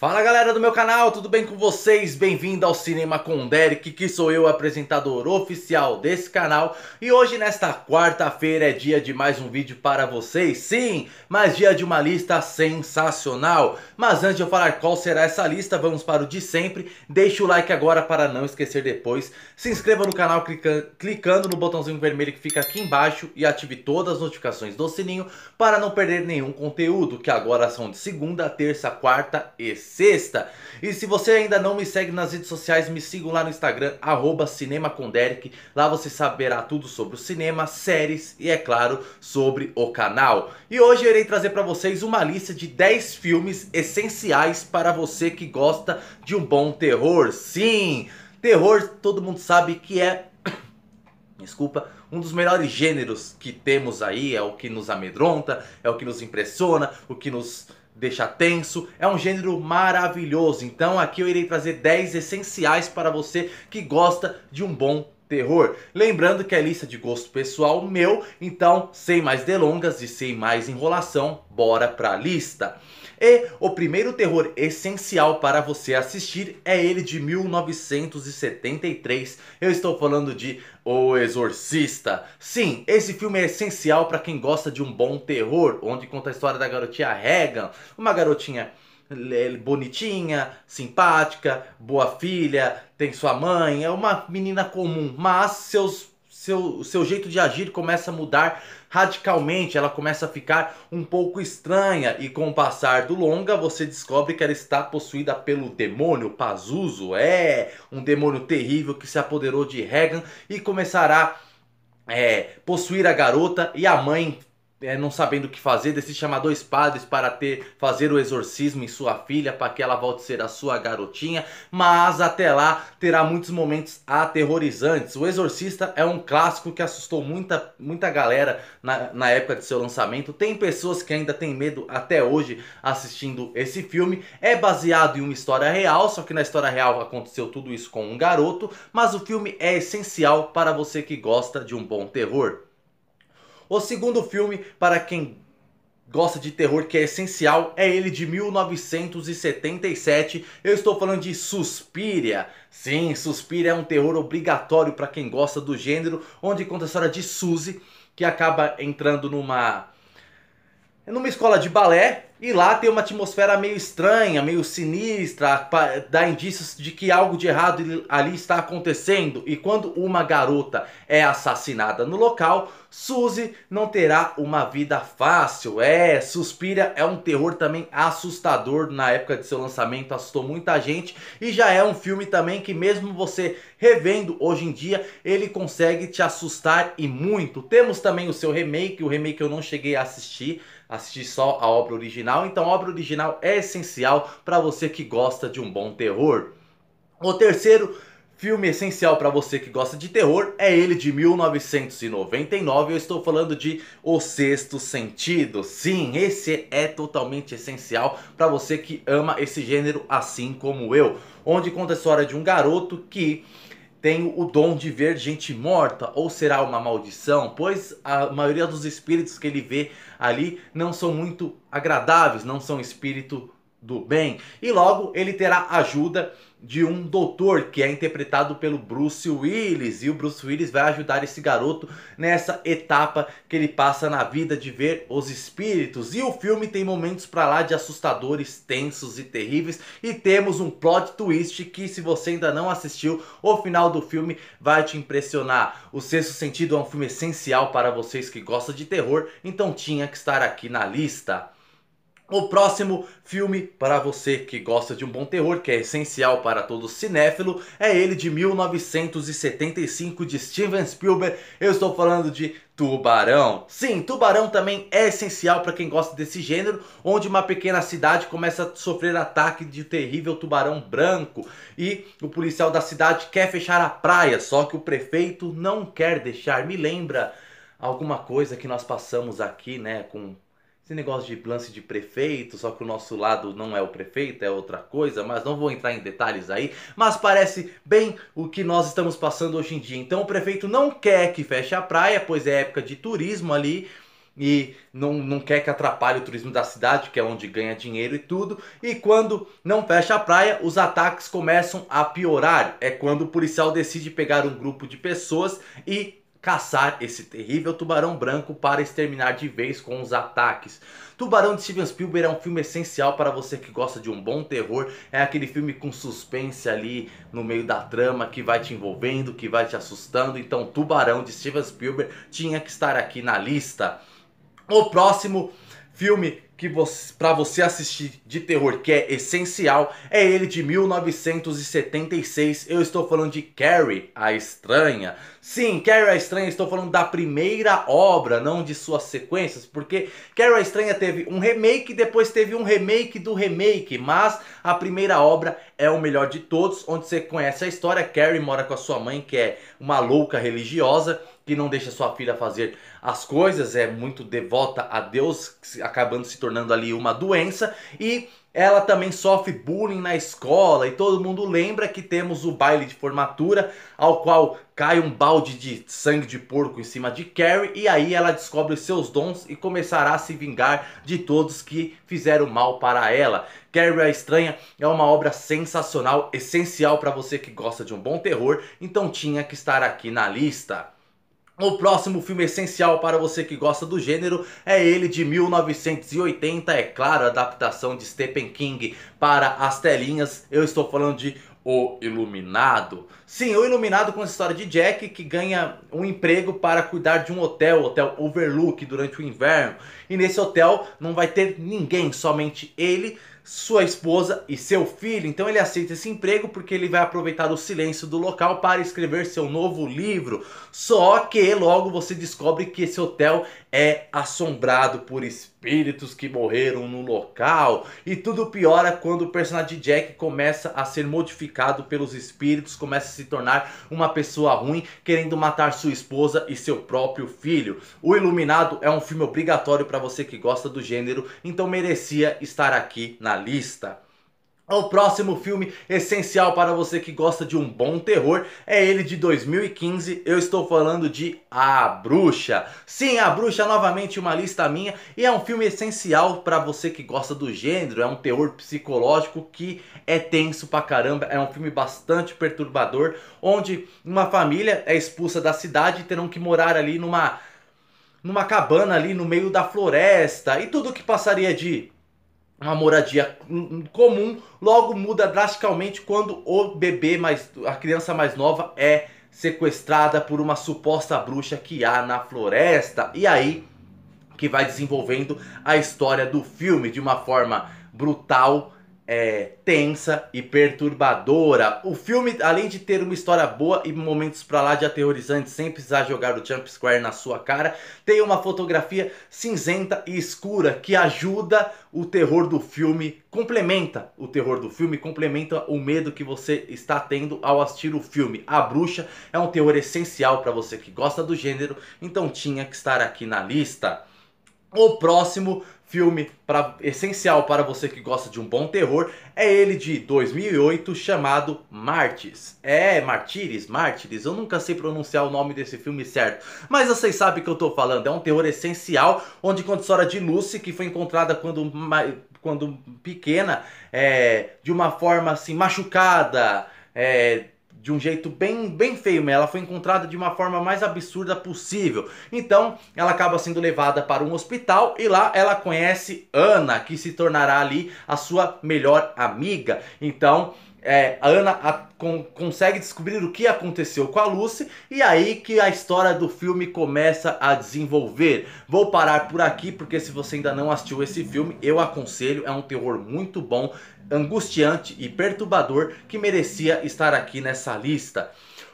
Fala galera do meu canal, tudo bem com vocês? Bem-vindo ao Cinema com Derek, que sou eu, apresentador oficial desse canal. E hoje, nesta quarta-feira, é dia de mais um vídeo para vocês. Sim, mas dia de uma lista sensacional. Mas antes de eu falar qual será essa lista, vamos para o de sempre. Deixa o like agora para não esquecer depois. Se inscreva no canal clica clicando no botãozinho vermelho que fica aqui embaixo e ative todas as notificações do sininho para não perder nenhum conteúdo, que agora são de segunda, terça, quarta e sexta. E se você ainda não me segue nas redes sociais, me sigam lá no Instagram, arroba Lá você saberá tudo sobre o cinema, séries e, é claro, sobre o canal. E hoje eu irei trazer para vocês uma lista de 10 filmes essenciais para você que gosta de um bom terror. Sim, terror todo mundo sabe que é... Desculpa, um dos melhores gêneros que temos aí, é o que nos amedronta, é o que nos impressiona, o que nos deixa tenso, é um gênero maravilhoso. Então aqui eu irei trazer 10 essenciais para você que gosta de um bom terror. Lembrando que é lista de gosto pessoal meu, então sem mais delongas e sem mais enrolação, bora pra lista. E o primeiro terror essencial para você assistir é ele de 1973. Eu estou falando de O Exorcista. Sim, esse filme é essencial para quem gosta de um bom terror, onde conta a história da garotinha Regan, uma garotinha é, bonitinha, simpática, boa filha, tem sua mãe, é uma menina comum, mas seus seu, seu jeito de agir começa a mudar radicalmente, ela começa a ficar um pouco estranha e com o passar do longa você descobre que ela está possuída pelo demônio Pazuzu, é um demônio terrível que se apoderou de Regan e começará é, possuir a garota e a mãe é, não sabendo o que fazer, decide chamar dois padres para ter fazer o exorcismo em sua filha para que ela volte a ser a sua garotinha, mas até lá terá muitos momentos aterrorizantes. O Exorcista é um clássico que assustou muita, muita galera na, na época de seu lançamento. Tem pessoas que ainda têm medo até hoje assistindo esse filme. É baseado em uma história real, só que na história real aconteceu tudo isso com um garoto, mas o filme é essencial para você que gosta de um bom terror. O segundo filme, para quem gosta de terror que é essencial, é ele de 1977. Eu estou falando de Suspiria. Sim, Suspiria é um terror obrigatório para quem gosta do gênero, onde conta a história de Suzy, que acaba entrando numa numa escola de balé e lá tem uma atmosfera meio estranha, meio sinistra, dá indícios de que algo de errado ali está acontecendo. E quando uma garota é assassinada no local, Suzy não terá uma vida fácil. É, Suspira é um terror também assustador na época de seu lançamento, assustou muita gente. E já é um filme também que, mesmo você revendo hoje em dia, ele consegue te assustar e muito. Temos também o seu remake, o remake eu não cheguei a assistir, assisti só a obra original original, então obra original é essencial para você que gosta de um bom terror. O terceiro filme essencial para você que gosta de terror é ele de 1999. Eu estou falando de O Sexto Sentido. Sim, esse é totalmente essencial para você que ama esse gênero assim como eu, onde conta a história de um garoto que tenho o dom de ver gente morta ou será uma maldição? Pois a maioria dos espíritos que ele vê ali não são muito agradáveis, não são espírito do bem. E logo ele terá ajuda de um doutor que é interpretado pelo Bruce Willis e o Bruce Willis vai ajudar esse garoto nessa etapa que ele passa na vida de ver os espíritos. E o filme tem momentos para lá de assustadores, tensos e terríveis e temos um plot twist que se você ainda não assistiu, o final do filme vai te impressionar. O Sexto Sentido é um filme essencial para vocês que gostam de terror, então tinha que estar aqui na lista. O próximo filme para você que gosta de um bom terror, que é essencial para todo cinéfilo, é ele de 1975 de Steven Spielberg. Eu estou falando de Tubarão. Sim, Tubarão também é essencial para quem gosta desse gênero, onde uma pequena cidade começa a sofrer ataque de um terrível tubarão branco e o policial da cidade quer fechar a praia, só que o prefeito não quer deixar. Me lembra alguma coisa que nós passamos aqui, né, com esse negócio de lance de prefeito, só que o nosso lado não é o prefeito, é outra coisa, mas não vou entrar em detalhes aí, mas parece bem o que nós estamos passando hoje em dia. Então o prefeito não quer que feche a praia, pois é época de turismo ali, e não, não quer que atrapalhe o turismo da cidade, que é onde ganha dinheiro e tudo. E quando não fecha a praia, os ataques começam a piorar. É quando o policial decide pegar um grupo de pessoas e caçar esse terrível tubarão branco para exterminar de vez com os ataques. Tubarão de Steven Spielberg é um filme essencial para você que gosta de um bom terror. É aquele filme com suspense ali no meio da trama que vai te envolvendo, que vai te assustando. Então Tubarão de Steven Spielberg tinha que estar aqui na lista. O próximo filme que você, para você assistir de terror que é essencial é ele de 1976. Eu estou falando de Carrie a Estranha. Sim, Carrie a Estranha, estou falando da primeira obra, não de suas sequências, porque Carrie a Estranha teve um remake, depois teve um remake do remake, mas a primeira obra é o melhor de todos, onde você conhece a história. Carrie mora com a sua mãe, que é uma louca religiosa, que não deixa sua filha fazer as coisas, é muito devota a Deus, acabando se tornando ali uma doença e ela também sofre bullying na escola e todo mundo lembra que temos o baile de formatura ao qual cai um balde de sangue de porco em cima de Carrie e aí ela descobre seus dons e começará a se vingar de todos que fizeram mal para ela. Carrie a Estranha é uma obra sensacional, essencial para você que gosta de um bom terror, então tinha que estar aqui na lista. O próximo filme essencial para você que gosta do gênero é ele de 1980, é claro, adaptação de Stephen King para as telinhas. Eu estou falando de O Iluminado. Sim, O Iluminado com a história de Jack que ganha um emprego para cuidar de um hotel, o hotel Overlook, durante o inverno. E nesse hotel não vai ter ninguém, somente ele sua esposa e seu filho. Então ele aceita esse emprego porque ele vai aproveitar o silêncio do local para escrever seu novo livro. Só que logo você descobre que esse hotel é assombrado por espíritos que morreram no local. E tudo piora quando o personagem de Jack começa a ser modificado pelos espíritos, começa a se tornar uma pessoa ruim, querendo matar sua esposa e seu próprio filho. O Iluminado é um filme obrigatório para você que gosta do gênero, então merecia estar aqui na lista. É o próximo filme essencial para você que gosta de um bom terror é ele de 2015. Eu estou falando de A Bruxa. Sim, A Bruxa novamente uma lista minha e é um filme essencial para você que gosta do gênero. É um terror psicológico que é tenso pra caramba. É um filme bastante perturbador onde uma família é expulsa da cidade e terão que morar ali numa numa cabana ali no meio da floresta e tudo que passaria de uma moradia comum, logo muda drasticamente quando o bebê mais a criança mais nova é sequestrada por uma suposta bruxa que há na floresta. E aí que vai desenvolvendo a história do filme de uma forma brutal, é, tensa e perturbadora. O filme, além de ter uma história boa e momentos para lá de aterrorizantes, sem precisar jogar o jump square na sua cara, tem uma fotografia cinzenta e escura que ajuda o terror do filme, complementa o terror do filme, complementa o medo que você está tendo ao assistir o filme. A Bruxa é um terror essencial para você que gosta do gênero, então tinha que estar aqui na lista. O próximo filme pra, essencial para você que gosta de um bom terror é ele de 2008 chamado Martes. É, Martires, Martires, eu nunca sei pronunciar o nome desse filme certo, mas vocês sabem que eu estou falando, é um terror essencial onde conta a história de Lucy que foi encontrada quando, quando pequena, é, de uma forma assim machucada, é, de um jeito bem, bem feio, mas ela foi encontrada de uma forma mais absurda possível. Então, ela acaba sendo levada para um hospital e lá ela conhece Ana, que se tornará ali a sua melhor amiga. Então, é, a Ana a, com, consegue descobrir o que aconteceu com a Lucy e é aí que a história do filme começa a desenvolver. Vou parar por aqui porque se você ainda não assistiu esse filme, eu aconselho, é um terror muito bom, angustiante e perturbador que merecia estar aqui nessa lista.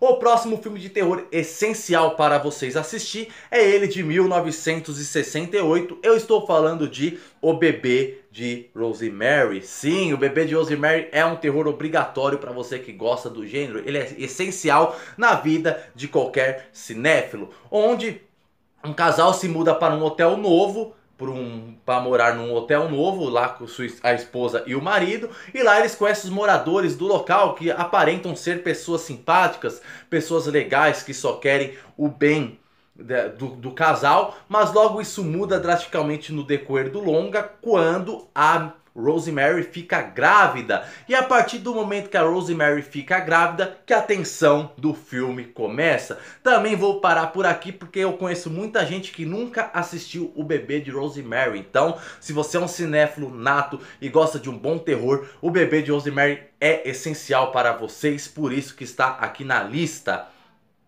O próximo filme de terror essencial para vocês assistir é ele de 1968. Eu estou falando de O Bebê de Rosemary. Sim, O Bebê de Rosemary é um terror obrigatório para você que gosta do gênero. Ele é essencial na vida de qualquer cinéfilo, onde um casal se muda para um hotel novo para um, morar num hotel novo, lá com sua, a esposa e o marido, e lá eles conhecem os moradores do local que aparentam ser pessoas simpáticas, pessoas legais que só querem o bem do, do casal, mas logo isso muda drasticamente no decorrer do longa, quando a Rosemary fica grávida. E a partir do momento que a Rosemary fica grávida, que a tensão do filme começa. Também vou parar por aqui porque eu conheço muita gente que nunca assistiu O Bebê de Rosemary. Então, se você é um cinéfilo nato e gosta de um bom terror, O Bebê de Rosemary é essencial para vocês, por isso que está aqui na lista.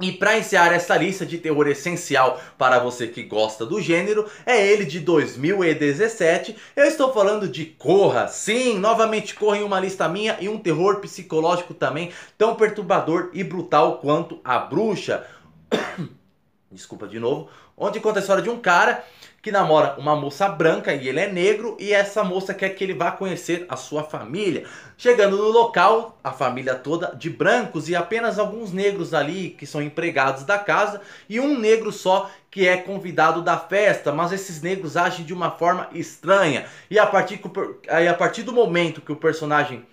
E para encerrar essa lista de terror essencial para você que gosta do gênero, é ele de 2017. Eu estou falando de Corra. Sim, novamente Corra em uma lista minha e um terror psicológico também tão perturbador e brutal quanto A Bruxa. desculpa de novo, onde conta a história de um cara que namora uma moça branca e ele é negro e essa moça quer que ele vá conhecer a sua família. Chegando no local, a família toda de brancos e apenas alguns negros ali que são empregados da casa e um negro só que é convidado da festa, mas esses negros agem de uma forma estranha. E a partir, a partir do momento que o personagem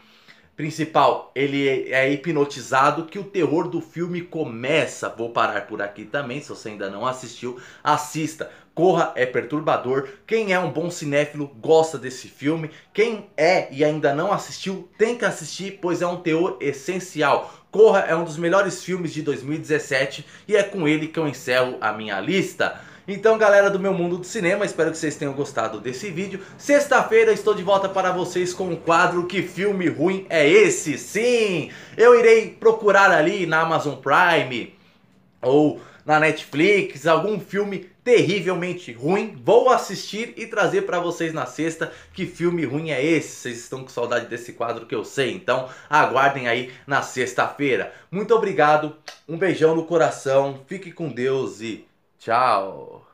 principal, ele é, é hipnotizado que o terror do filme começa. Vou parar por aqui também, se você ainda não assistiu, assista. Corra é perturbador. Quem é um bom cinéfilo gosta desse filme. Quem é e ainda não assistiu, tem que assistir, pois é um teor essencial. Corra é um dos melhores filmes de 2017 e é com ele que eu encerro a minha lista. Então, galera do meu mundo do cinema, espero que vocês tenham gostado desse vídeo. Sexta-feira estou de volta para vocês com o um quadro Que Filme Ruim é Esse? Sim! Eu irei procurar ali na Amazon Prime ou na Netflix algum filme terrivelmente ruim. Vou assistir e trazer para vocês na sexta que filme ruim é esse. Vocês estão com saudade desse quadro que eu sei, então aguardem aí na sexta-feira. Muito obrigado, um beijão no coração, fique com Deus e Tchau!